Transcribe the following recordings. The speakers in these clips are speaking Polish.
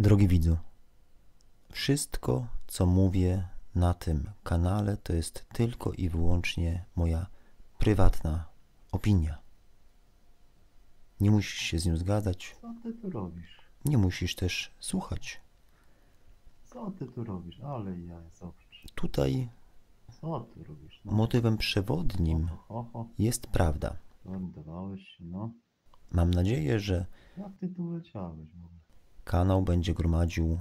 Drogi widzu, wszystko co mówię na tym kanale to jest tylko i wyłącznie moja prywatna opinia. Nie musisz się z nią zgadzać. Co ty tu robisz? Nie musisz też słuchać. Co ty tu robisz? Ale ja zobacz. Tutaj Co ty robisz? No. motywem przewodnim Ho, ho, ho. jest prawda. się, no. Mam nadzieję, że Jak ty tu leciałeś w ogóle? kanał będzie gromadził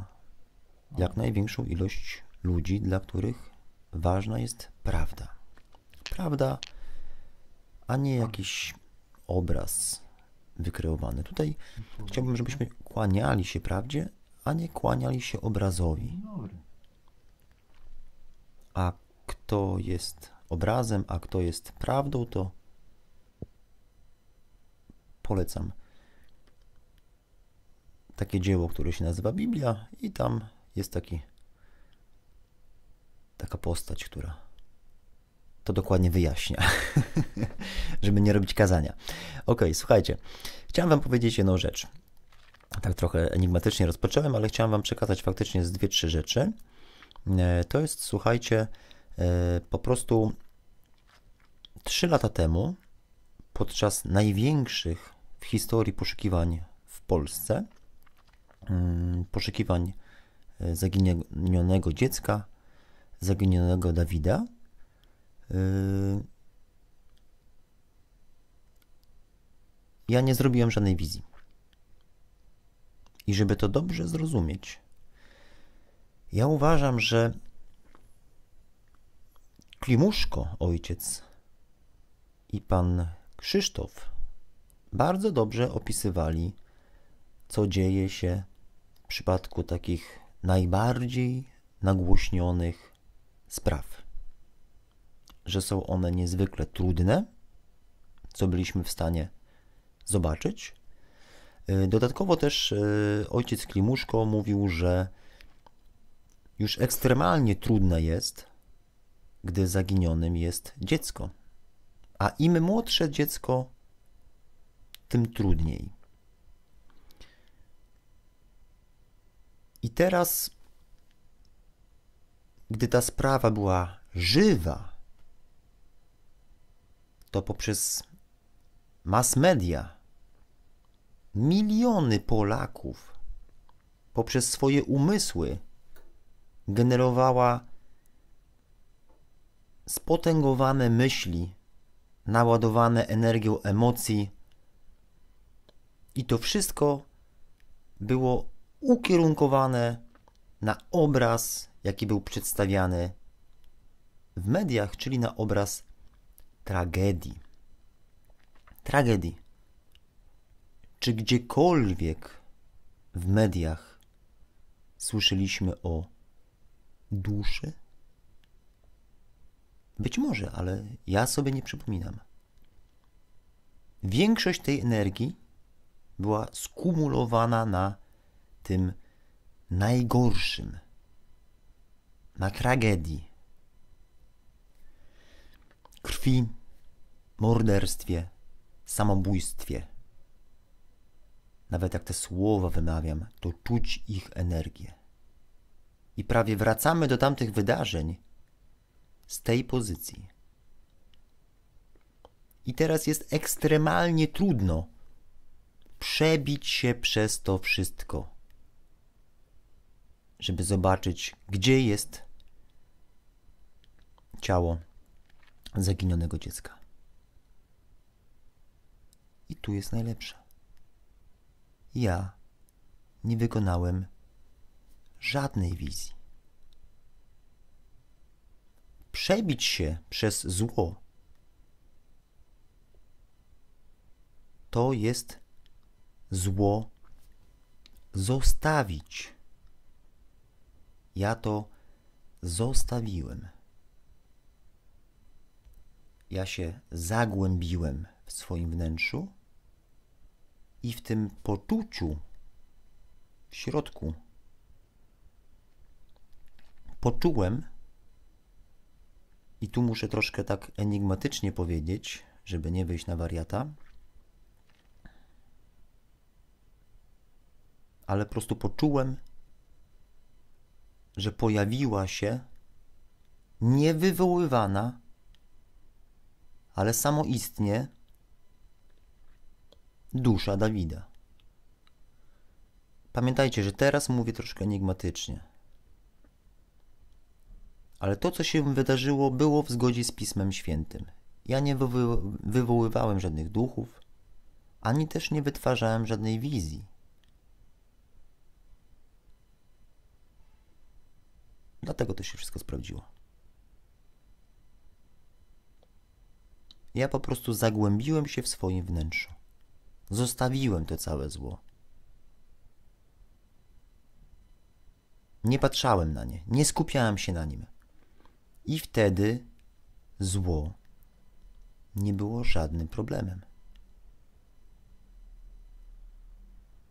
jak największą ilość ludzi, dla których ważna jest prawda. Prawda, a nie jakiś obraz wykreowany. Tutaj chciałbym, żebyśmy kłaniali się prawdzie, a nie kłaniali się obrazowi. A kto jest obrazem, a kto jest prawdą, to polecam takie dzieło, które się nazywa Biblia i tam jest taki taka postać, która to dokładnie wyjaśnia, żeby nie robić kazania. Ok, słuchajcie, chciałem Wam powiedzieć jedną rzecz. Tak trochę enigmatycznie rozpocząłem, ale chciałem Wam przekazać faktycznie z dwie, trzy rzeczy. E, to jest, słuchajcie, e, po prostu trzy lata temu, podczas największych w historii poszukiwań w Polsce, Mm, poszukiwań e, zaginionego dziecka, zaginionego Dawida. E, ja nie zrobiłem żadnej wizji. I żeby to dobrze zrozumieć, ja uważam, że Klimuszko, ojciec i pan Krzysztof bardzo dobrze opisywali, co dzieje się w przypadku takich najbardziej nagłośnionych spraw, że są one niezwykle trudne, co byliśmy w stanie zobaczyć. Y, dodatkowo też y, ojciec Klimuszko mówił, że już ekstremalnie trudne jest, gdy zaginionym jest dziecko. A im młodsze dziecko, tym trudniej. I teraz, gdy ta sprawa była żywa, to poprzez mass media miliony Polaków poprzez swoje umysły generowała spotęgowane myśli, naładowane energią emocji, i to wszystko było ukierunkowane na obraz, jaki był przedstawiany w mediach, czyli na obraz tragedii. Tragedii. Czy gdziekolwiek w mediach słyszeliśmy o duszy? Być może, ale ja sobie nie przypominam. Większość tej energii była skumulowana na tym najgorszym, na tragedii, krwi, morderstwie, samobójstwie. Nawet jak te słowa wymawiam, to czuć ich energię. I prawie wracamy do tamtych wydarzeń z tej pozycji. I teraz jest ekstremalnie trudno przebić się przez to wszystko żeby zobaczyć, gdzie jest ciało zaginionego dziecka. I tu jest najlepsze. Ja nie wykonałem żadnej wizji. Przebić się przez zło to jest zło zostawić. Ja to zostawiłem. Ja się zagłębiłem w swoim wnętrzu i w tym poczuciu w środku poczułem, i tu muszę troszkę tak enigmatycznie powiedzieć, żeby nie wyjść na wariata, ale po prostu poczułem że pojawiła się niewywoływana, ale samoistnie dusza Dawida. Pamiętajcie, że teraz mówię troszkę enigmatycznie. Ale to, co się wydarzyło, było w zgodzie z Pismem Świętym. Ja nie wywoływałem żadnych duchów, ani też nie wytwarzałem żadnej wizji. Dlatego to się wszystko sprawdziło. Ja po prostu zagłębiłem się w swoim wnętrzu. Zostawiłem to całe zło. Nie patrzałem na nie, nie skupiałem się na nim. I wtedy zło nie było żadnym problemem.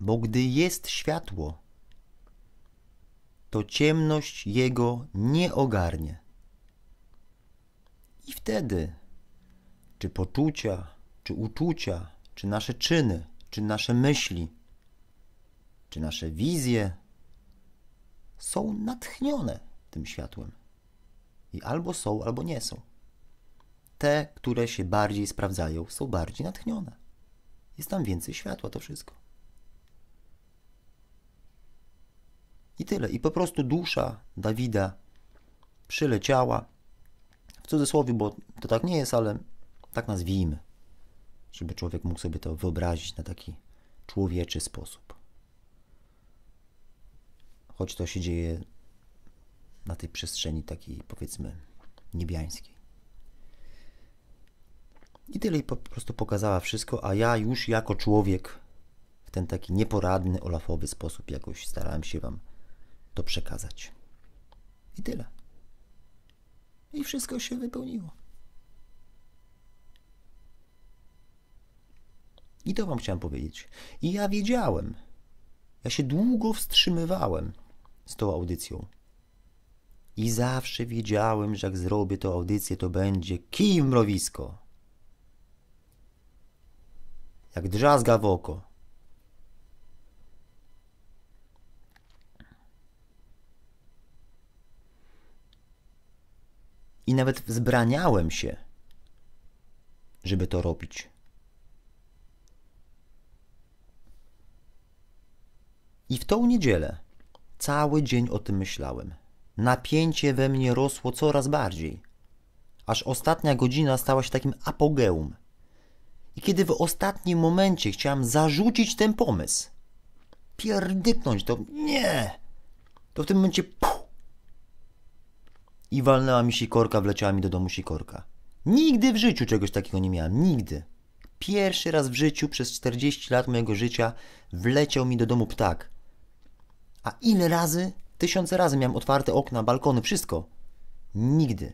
Bo gdy jest światło, to ciemność jego nie ogarnie. I wtedy, czy poczucia, czy uczucia, czy nasze czyny, czy nasze myśli, czy nasze wizje są natchnione tym światłem. I albo są, albo nie są. Te, które się bardziej sprawdzają, są bardziej natchnione. Jest tam więcej światła, to wszystko. I tyle. I po prostu dusza Dawida przyleciała, w cudzysłowie, bo to tak nie jest, ale tak nazwijmy, żeby człowiek mógł sobie to wyobrazić na taki człowieczy sposób. Choć to się dzieje na tej przestrzeni takiej, powiedzmy, niebiańskiej. I tyle i po prostu pokazała wszystko, a ja już jako człowiek w ten taki nieporadny, olafowy sposób jakoś starałem się Wam to przekazać. I tyle. I wszystko się wypełniło. I to Wam chciałem powiedzieć. I ja wiedziałem. Ja się długo wstrzymywałem z tą audycją. I zawsze wiedziałem, że jak zrobię tą audycję, to będzie kij w mrowisko. Jak drzazga w oko. i nawet wzbraniałem się, żeby to robić. I w tą niedzielę cały dzień o tym myślałem. Napięcie we mnie rosło coraz bardziej, aż ostatnia godzina stała się takim apogeum. I kiedy w ostatnim momencie chciałem zarzucić ten pomysł, pierdyknąć to, nie, to w tym momencie puh, i walnęła mi sikorka, wleciała mi do domu sikorka. Nigdy w życiu czegoś takiego nie miałem, nigdy. Pierwszy raz w życiu przez 40 lat mojego życia wleciał mi do domu ptak. A ile razy? Tysiące razy miałem otwarte okna, balkony, wszystko. Nigdy.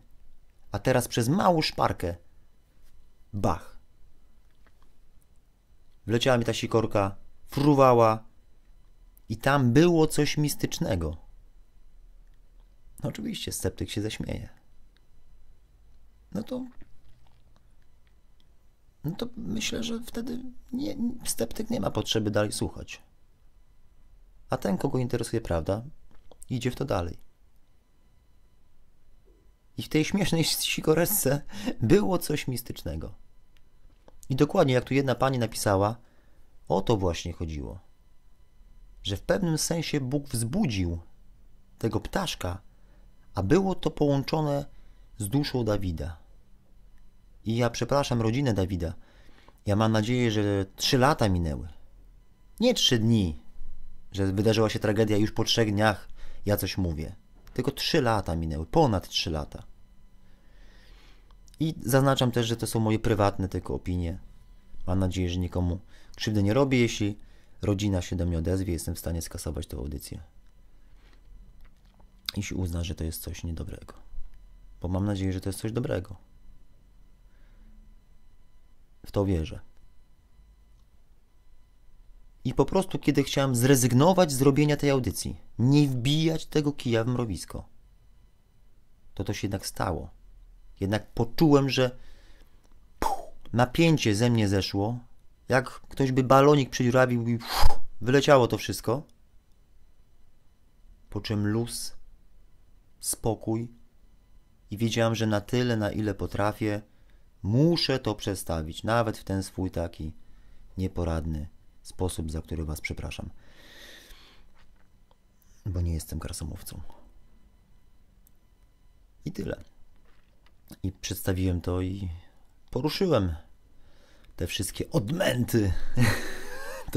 A teraz przez małą szparkę. Bach. Wleciała mi ta sikorka, fruwała i tam było coś mistycznego. No oczywiście, sceptyk się zaśmieje. No to. No to myślę, że wtedy nie, sceptyk nie ma potrzeby dalej słuchać. A ten, kogo interesuje prawda, idzie w to dalej. I w tej śmiesznej sikoresce było coś mistycznego. I dokładnie jak tu jedna pani napisała, o to właśnie chodziło. Że w pewnym sensie Bóg wzbudził tego ptaszka a było to połączone z duszą Dawida. I ja przepraszam rodzinę Dawida. Ja mam nadzieję, że trzy lata minęły. Nie trzy dni, że wydarzyła się tragedia już po trzech dniach ja coś mówię. Tylko trzy lata minęły, ponad trzy lata. I zaznaczam też, że to są moje prywatne tylko opinie. Mam nadzieję, że nikomu krzywdy nie robię. Jeśli rodzina się do mnie odezwie, jestem w stanie skasować tę audycję jeśli uzna, że to jest coś niedobrego. Bo mam nadzieję, że to jest coś dobrego. W to wierzę. I po prostu, kiedy chciałem zrezygnować z robienia tej audycji, nie wbijać tego kija w mrowisko, to to się jednak stało. Jednak poczułem, że puh, napięcie ze mnie zeszło, jak ktoś by balonik przedziurawił i puh, wyleciało to wszystko. Po czym luz spokój i wiedziałam, że na tyle, na ile potrafię, muszę to przestawić, nawet w ten swój taki nieporadny sposób, za który Was przepraszam, bo nie jestem krasomówcą. I tyle. I przedstawiłem to i poruszyłem te wszystkie odmęty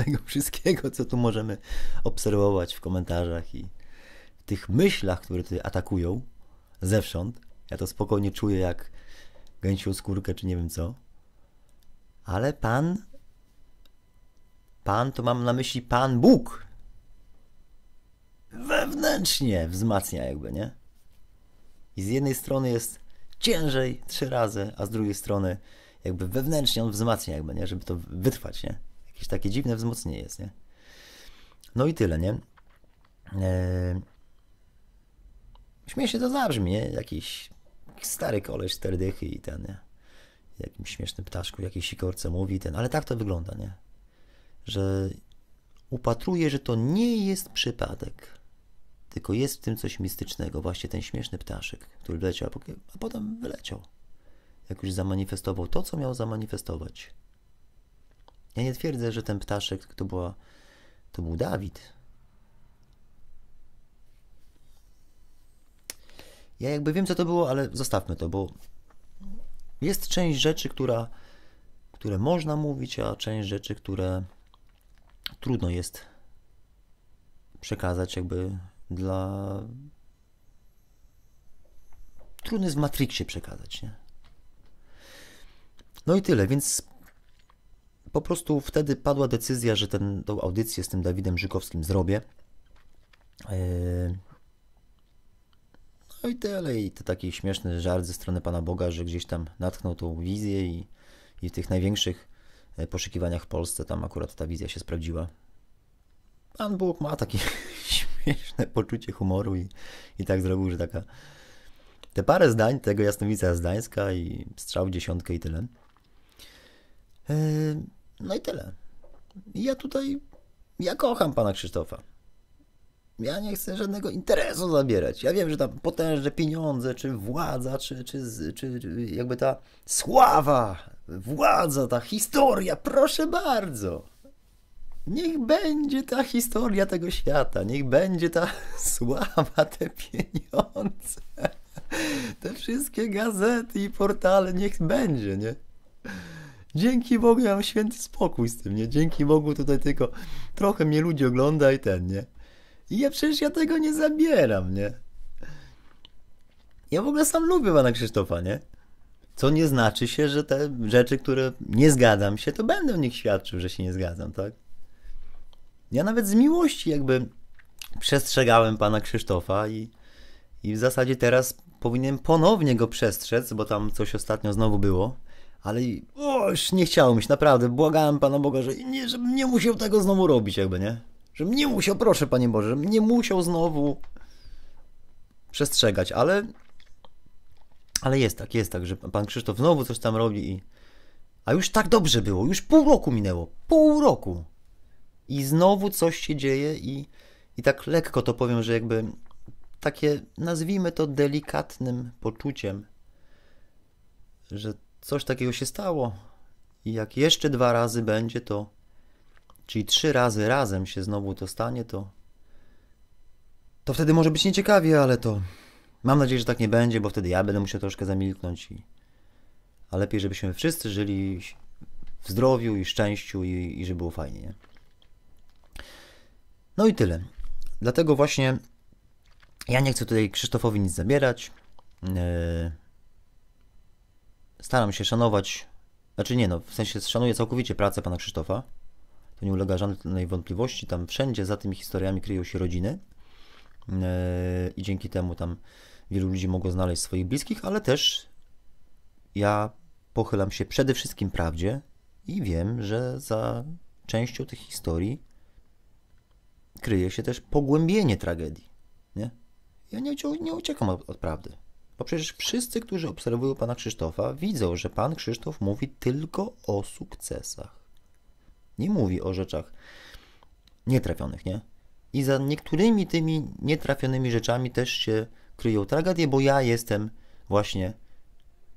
tego wszystkiego, co tu możemy obserwować w komentarzach i tych myślach, które cię atakują zewsząd. Ja to spokojnie czuję jak gęsią skórkę, czy nie wiem co. Ale Pan, Pan to mam na myśli Pan Bóg. Wewnętrznie wzmacnia jakby, nie? I z jednej strony jest ciężej trzy razy, a z drugiej strony jakby wewnętrznie on wzmacnia jakby, nie? Żeby to wytrwać, nie? Jakieś takie dziwne wzmocnienie jest, nie? No i tyle, nie? E, śmiesznie to zabrzmi, nie? Jakiś stary koleś, cztery i ten, nie? Jakimś śmiesznym ptaszku, jakiejś sikorce mówi, ten, ale tak to wygląda, nie? Że upatruje, że to nie jest przypadek, tylko jest w tym coś mistycznego, właśnie ten śmieszny ptaszek, który leciał, a potem wyleciał. Jak już zamanifestował to, co miał zamanifestować. Ja nie twierdzę, że ten ptaszek to, była, to był Dawid, Ja jakby wiem, co to było, ale zostawmy to, bo jest część rzeczy, która, które można mówić, a część rzeczy, które trudno jest przekazać jakby dla... Trudno jest w Matrixie przekazać, nie? No i tyle, więc po prostu wtedy padła decyzja, że ten, tą audycję z tym Dawidem Żykowskim zrobię. Yy, no i tyle. I to taki śmieszny żart ze strony Pana Boga, że gdzieś tam natknął tą wizję i, i w tych największych e, poszukiwaniach w Polsce tam akurat ta wizja się sprawdziła. Pan Bóg ma takie śmieszne poczucie humoru i, i tak zrobił, że taka te parę zdań tego jasnowidza zdańska i strzał dziesiątkę i tyle. E, no i tyle. Ja tutaj, ja kocham Pana Krzysztofa ja nie chcę żadnego interesu zabierać. Ja wiem, że tam potężne pieniądze, czy władza, czy, czy, czy, czy jakby ta sława, władza, ta historia, proszę bardzo. Niech będzie ta historia tego świata, niech będzie ta sława, te pieniądze, te wszystkie gazety i portale, niech będzie, nie? Dzięki Bogu ja mam święty spokój z tym, nie? Dzięki Bogu tutaj tylko trochę mnie ludzi ogląda i ten, nie? ja przecież ja tego nie zabieram, nie? Ja w ogóle sam lubię pana Krzysztofa, nie? Co nie znaczy się, że te rzeczy, które nie zgadzam się, to będę w nich świadczył, że się nie zgadzam, tak? Ja nawet z miłości jakby przestrzegałem pana Krzysztofa i, i w zasadzie teraz powinienem ponownie go przestrzec, bo tam coś ostatnio znowu było. Ale o, już nie chciałem, naprawdę. Błagałem pana Boga, że nie, żebym nie musiał tego znowu robić, jakby, nie? Żebym nie musiał, proszę Panie Boże, żebym nie musiał znowu przestrzegać, ale ale jest tak, jest tak, że Pan Krzysztof znowu coś tam robi i a już tak dobrze było, już pół roku minęło, pół roku i znowu coś się dzieje i, i tak lekko to powiem, że jakby takie, nazwijmy to delikatnym poczuciem, że coś takiego się stało i jak jeszcze dwa razy będzie, to czyli trzy razy razem się znowu to stanie, to, to wtedy może być nieciekawie, ale to mam nadzieję, że tak nie będzie, bo wtedy ja będę musiał troszkę zamilknąć. I, a lepiej, żebyśmy wszyscy żyli w zdrowiu i szczęściu i, i żeby było fajnie. Nie? No i tyle. Dlatego właśnie ja nie chcę tutaj Krzysztofowi nic zabierać. E, staram się szanować, znaczy nie no, w sensie szanuję całkowicie pracę pana Krzysztofa to nie ulega żadnej wątpliwości. Tam wszędzie za tymi historiami kryją się rodziny e, i dzięki temu tam wielu ludzi mogło znaleźć swoich bliskich, ale też ja pochylam się przede wszystkim prawdzie i wiem, że za częścią tych historii kryje się też pogłębienie tragedii. Nie? Ja nie, nie uciekam od, od prawdy. Bo przecież wszyscy, którzy obserwują pana Krzysztofa, widzą, że pan Krzysztof mówi tylko o sukcesach nie mówi o rzeczach nietrafionych, nie? I za niektórymi tymi nietrafionymi rzeczami też się kryją tragedie, bo ja jestem właśnie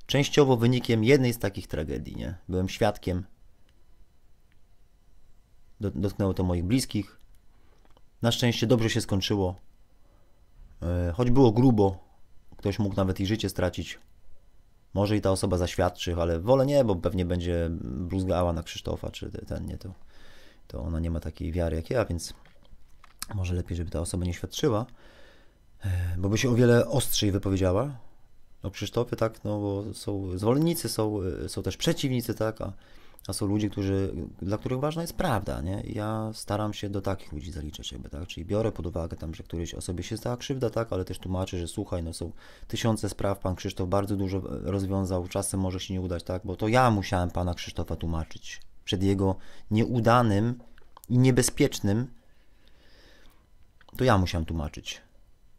częściowo wynikiem jednej z takich tragedii, nie? Byłem świadkiem. Dotknęło to moich bliskich. Na szczęście dobrze się skończyło. E, choć było grubo, ktoś mógł nawet i życie stracić. Może i ta osoba zaświadczy, ale wolę nie, bo pewnie będzie bluzgała na Krzysztofa, czy ten, nie, to, to ona nie ma takiej wiary jak ja, więc może lepiej, żeby ta osoba nie świadczyła, e, bo by się o wiele ostrzej wypowiedziała o Krzysztofie, tak, no bo są zwolennicy, są, e, są też przeciwnicy, tak, a a są ludzie, którzy, dla których ważna jest prawda, nie? Ja staram się do takich ludzi zaliczać jakby, tak? Czyli biorę pod uwagę tam, że któryś osobie się stała krzywda, tak? Ale też tłumaczę, że słuchaj, no są tysiące spraw, pan Krzysztof bardzo dużo e, rozwiązał, czasem może się nie udać, tak? Bo to ja musiałem pana Krzysztofa tłumaczyć przed jego nieudanym i niebezpiecznym, to ja musiałem tłumaczyć.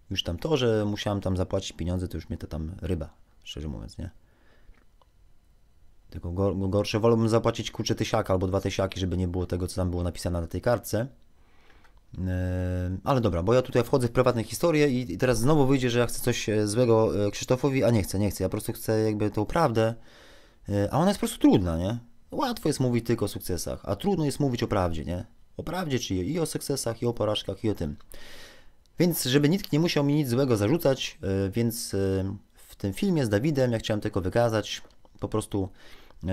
Już tam to, że musiałem tam zapłacić pieniądze, to już mnie to tam ryba, szczerze mówiąc, nie? Tylko gorsze wolałbym zapłacić kurczę tysiaka albo dwa tysiaki, żeby nie było tego, co tam było napisane na tej kartce. Yy, ale dobra, bo ja tutaj wchodzę w prywatne historie i teraz znowu wyjdzie, że ja chcę coś e, złego e, Krzysztofowi, a nie chcę, nie chcę. Ja po prostu chcę jakby tą prawdę, e, a ona jest po prostu trudna, nie? Łatwo jest mówić tylko o sukcesach, a trudno jest mówić o prawdzie, nie? O prawdzie, czyli i o sukcesach, i o porażkach, i o tym. Więc, żeby nikt nie musiał mi nic złego zarzucać, więc w tym filmie z Dawidem ja chciałem tylko wykazać po prostu Yy,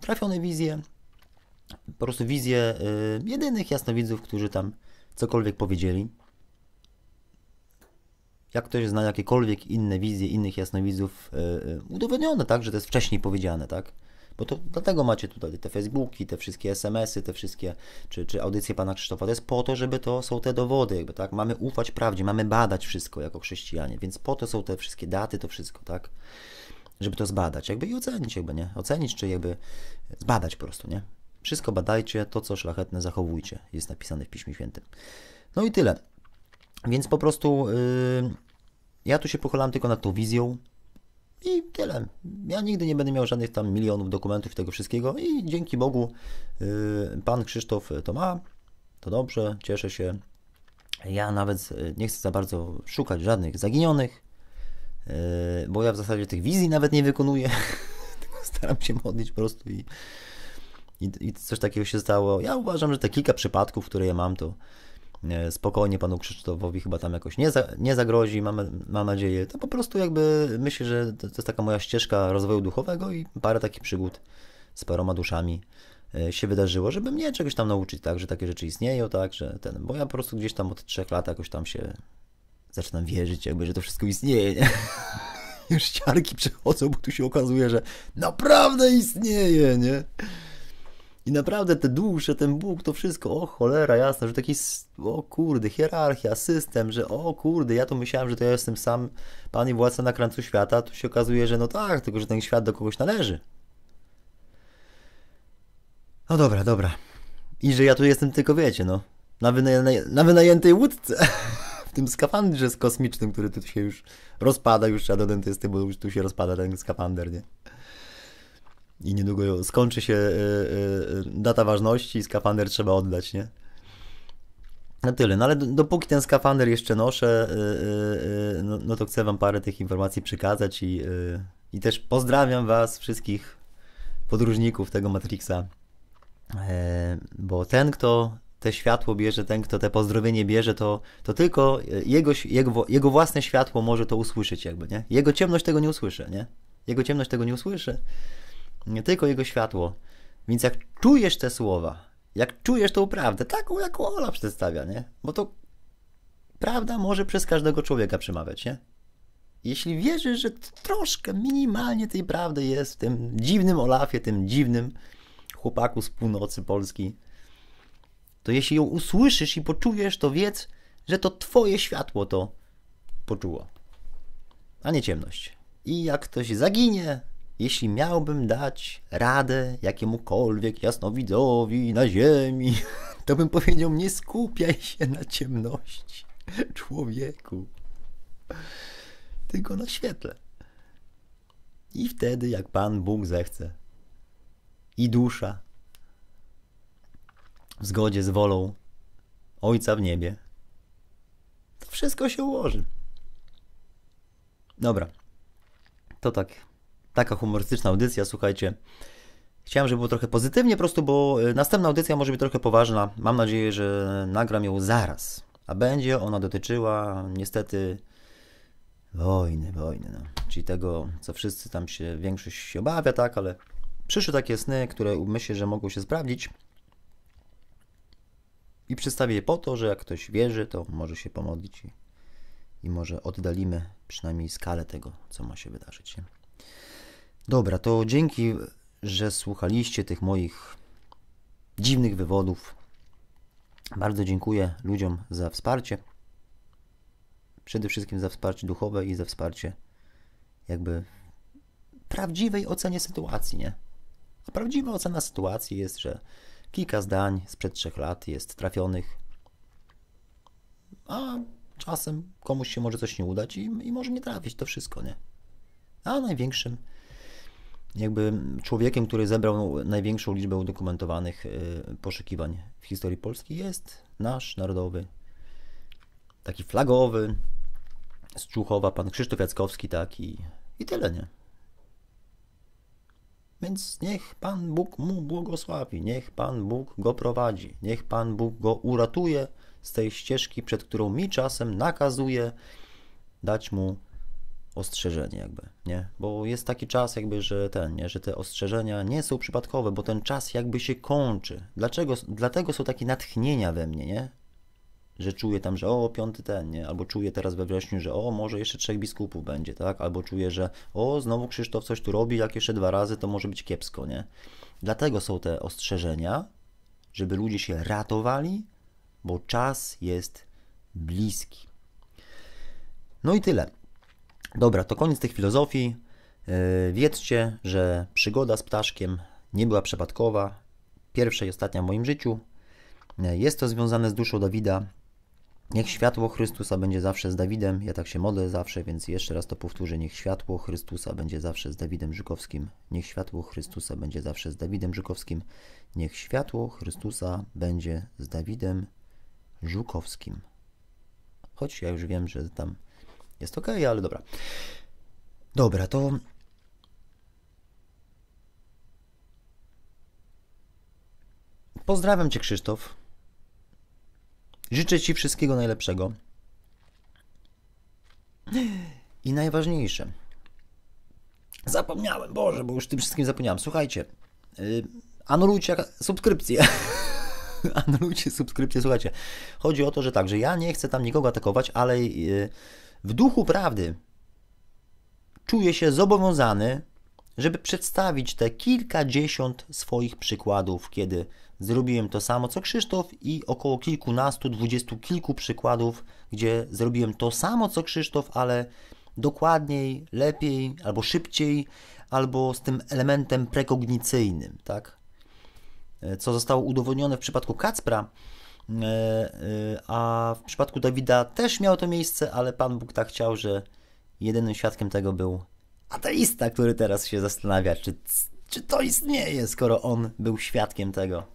trafione wizje, po prostu wizje yy, jedynych jasnowidzów, którzy tam cokolwiek powiedzieli. Jak ktoś zna jakiekolwiek inne wizje innych jasnowidzów, yy, udowodnione, tak, że to jest wcześniej powiedziane, tak? Bo to dlatego macie tutaj te Facebooki, te wszystkie SMS-y, te wszystkie, czy, czy audycje pana Krzysztofa. To jest po to, żeby to są te dowody, jakby, tak? Mamy ufać prawdzie, mamy badać wszystko jako chrześcijanie, więc po to są te wszystkie daty, to wszystko, tak? żeby to zbadać jakby i ocenić jakby, nie? Ocenić czy jakby zbadać po prostu, nie? Wszystko badajcie, to co szlachetne zachowujcie, jest napisane w Piśmie Świętym. No i tyle. Więc po prostu yy, ja tu się pochylam tylko nad tą wizją i tyle. Ja nigdy nie będę miał żadnych tam milionów dokumentów i tego wszystkiego i dzięki Bogu yy, Pan Krzysztof to ma, to dobrze, cieszę się. Ja nawet yy, nie chcę za bardzo szukać żadnych zaginionych, E, bo ja w zasadzie tych wizji nawet nie wykonuję. Staram się modlić po prostu i, i, i, coś takiego się stało. Ja uważam, że te kilka przypadków, które ja mam, to e, spokojnie panu Krzysztofowi chyba tam jakoś nie, za, nie zagrozi, mam, mam nadzieję. To po prostu jakby myślę, że to, to jest taka moja ścieżka rozwoju duchowego i parę takich przygód z paroma duszami e, się wydarzyło, żeby mnie czegoś tam nauczyć, tak, że takie rzeczy istnieją, tak, że ten, bo ja po prostu gdzieś tam od trzech lat jakoś tam się zaczynam wierzyć, jakby, że to wszystko istnieje, nie? Już ciarki przechodzą, bo tu się okazuje, że naprawdę istnieje, nie? I naprawdę te dusze, ten Bóg, to wszystko, o cholera, jasne, że taki, o kurde, hierarchia, system, że o kurde, ja to myślałem, że to ja jestem sam pan i władca na krańcu świata, tu się okazuje, że no tak, tylko że ten świat do kogoś należy. No dobra, dobra. I że ja tu jestem tylko, wiecie, no, na, wynaję, na wynajętej łódce. tym skafandrze z kosmicznym, który tu się już rozpada, już trzeba do dentysty, bo już tu się rozpada ten skafander, nie? I niedługo skończy się e, e, data ważności i skafander trzeba oddać, nie? Na no tyle, no ale dopóki ten skafander jeszcze noszę, e, no, no to chcę Wam parę tych informacji przekazać i, i też pozdrawiam Was wszystkich podróżników tego Matrixa, bo ten, kto te światło bierze, ten, kto te pozdrowienie bierze, to, to tylko e, jego, jego, jego własne światło może to usłyszeć, jakby, nie? Jego ciemność tego nie usłyszy, nie? Jego ciemność tego nie usłyszy, nie tylko jego światło. Więc jak czujesz te słowa, jak czujesz tą prawdę, taką jaką Ola przedstawia, nie? Bo to prawda może przez każdego człowieka przemawiać, nie? Jeśli wierzysz, że troszkę, minimalnie tej prawdy jest w tym dziwnym Olafie, tym dziwnym chłopaku z północy Polski, to jeśli ją usłyszysz i poczujesz, to wiedz, że to Twoje światło to poczuło, a nie ciemność. I jak ktoś zaginie, jeśli miałbym dać radę jakiemukolwiek jasnowidzowi na ziemi, to bym powiedział: nie skupiaj się na ciemności, człowieku, tylko na świetle. I wtedy, jak Pan Bóg zechce, i dusza, w zgodzie z wolą Ojca w niebie, to wszystko się ułoży. Dobra. To tak. Taka humorystyczna audycja, słuchajcie. Chciałem, żeby było trochę pozytywnie, po prostu, bo e, następna audycja może być trochę poważna. Mam nadzieję, że nagram ją zaraz. A będzie ona dotyczyła niestety wojny, wojny. No. Czyli tego, co wszyscy tam się, większość się obawia, tak, ale przyszły takie sny, które myślę, że mogą się sprawdzić. I przedstawię je po to, że jak ktoś wierzy, to może się pomodlić i, i może oddalimy przynajmniej skalę tego, co ma się wydarzyć. Nie? Dobra, to dzięki, że słuchaliście tych moich dziwnych wywodów. Bardzo dziękuję ludziom za wsparcie. Przede wszystkim za wsparcie duchowe i za wsparcie jakby prawdziwej ocenie sytuacji, nie? A prawdziwa ocena sytuacji jest, że Kilka zdań sprzed trzech lat jest trafionych, a czasem komuś się może coś nie udać i, i może nie trafić to wszystko, nie? A największym jakby człowiekiem, który zebrał największą liczbę udokumentowanych y, poszukiwań w historii Polski jest nasz narodowy, taki flagowy, z Czuchowa, pan Krzysztof Jackowski, tak i, i tyle, nie? Więc niech Pan Bóg mu błogosławi, niech Pan Bóg go prowadzi, niech Pan Bóg go uratuje z tej ścieżki, przed którą mi czasem nakazuje dać mu ostrzeżenie jakby, nie? Bo jest taki czas jakby, że ten, nie? Że te ostrzeżenia nie są przypadkowe, bo ten czas jakby się kończy. Dlaczego? Dlatego są takie natchnienia we mnie, nie? że czuję tam, że o, piąty ten, nie? Albo czuję teraz we wrześniu, że o, może jeszcze trzech biskupów będzie, tak? Albo czuję, że o, znowu Krzysztof coś tu robi, jak jeszcze dwa razy, to może być kiepsko, nie? Dlatego są te ostrzeżenia, żeby ludzie się ratowali, bo czas jest bliski. No i tyle. Dobra, to koniec tych filozofii. Yy, wiedzcie, że przygoda z ptaszkiem nie była przypadkowa. Pierwsza i ostatnia w moim życiu. Yy, jest to związane z duszą Dawida, Niech światło Chrystusa będzie zawsze z Dawidem. Ja tak się modlę zawsze, więc jeszcze raz to powtórzę. Niech światło Chrystusa będzie zawsze z Dawidem Żykowskim. Niech światło Chrystusa będzie zawsze z Dawidem Żykowskim. Niech światło Chrystusa będzie z Dawidem Żukowskim. Choć ja już wiem, że tam jest ok, ale dobra. Dobra, to. Pozdrawiam Cię, Krzysztof. Życzę Ci wszystkiego najlepszego. I najważniejsze. Zapomniałem, Boże, bo już tym wszystkim zapomniałem. Słuchajcie, yy, anulujcie subskrypcję. anulujcie subskrypcję, słuchajcie. Chodzi o to, że tak, że ja nie chcę tam nikogo atakować, ale yy, w duchu prawdy czuję się zobowiązany, żeby przedstawić te kilkadziesiąt swoich przykładów, kiedy zrobiłem to samo co Krzysztof i około kilkunastu, dwudziestu kilku przykładów, gdzie zrobiłem to samo co Krzysztof, ale dokładniej, lepiej albo szybciej, albo z tym elementem prekognicyjnym, tak? E, co zostało udowodnione w przypadku Kacpra, e, e, a w przypadku Dawida też miało to miejsce, ale Pan Bóg tak chciał, że jedynym świadkiem tego był ateista, który teraz się zastanawia, czy, czy to istnieje, skoro on był świadkiem tego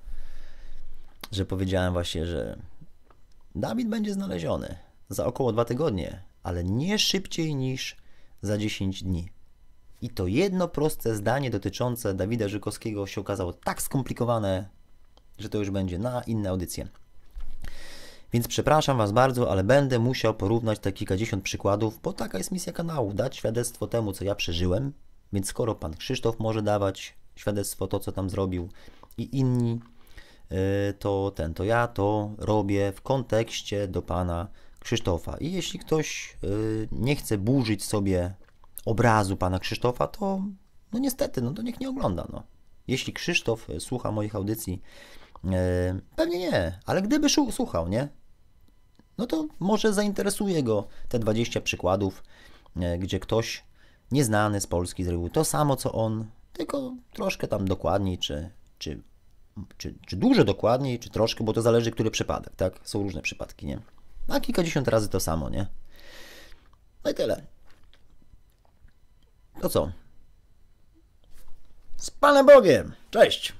że powiedziałem właśnie, że Dawid będzie znaleziony za około dwa tygodnie, ale nie szybciej niż za 10 dni. I to jedno proste zdanie dotyczące Dawida Żykowskiego się okazało tak skomplikowane, że to już będzie na inne audycje. Więc przepraszam Was bardzo, ale będę musiał porównać te kilkadziesiąt przykładów, bo taka jest misja kanału, dać świadectwo temu, co ja przeżyłem. Więc skoro Pan Krzysztof może dawać świadectwo to, co tam zrobił i inni E, to ten, to ja to robię w kontekście do pana Krzysztofa. I jeśli ktoś e, nie chce burzyć sobie obrazu pana Krzysztofa, to no niestety, no to niech nie ogląda. No. Jeśli Krzysztof e, słucha moich audycji, pewnie nie, ale gdyby słuchał, nie? No to może zainteresuje go te 20 przykładów, gdzie ktoś nieznany z Polski zrobił to samo co on, tylko troszkę tam dokładniej czy, czy czy, czy dużo dokładniej, czy troszkę, bo to zależy, który przypadek, tak? Są różne przypadki, nie? A kilkadziesiąt razy to samo, nie? No i tyle. To co? Z Panem Bogiem! Cześć!